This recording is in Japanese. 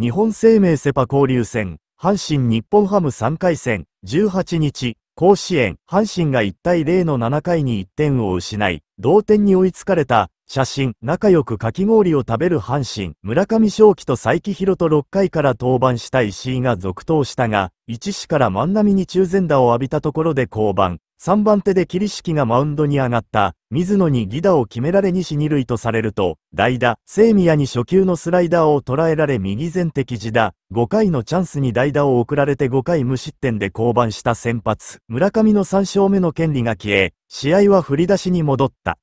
日本生命セパ交流戦、阪神日本ハム3回戦、18日、甲子園、阪神が1対0の7回に1点を失い、同点に追いつかれた、写真、仲良くかき氷を食べる阪神、村上正輝と佐伯宏と6回から登板した石井が続投したが、一市から万波に中前打を浴びたところで降板、3番手で霧敷がマウンドに上がった、水野に犠打を決められ西二塁とされると、代打、聖宮に初球のスライダーを捉えられ右前敵自打、5回のチャンスに代打を送られて5回無失点で降板した先発、村上の3勝目の権利が消え、試合は振り出しに戻った。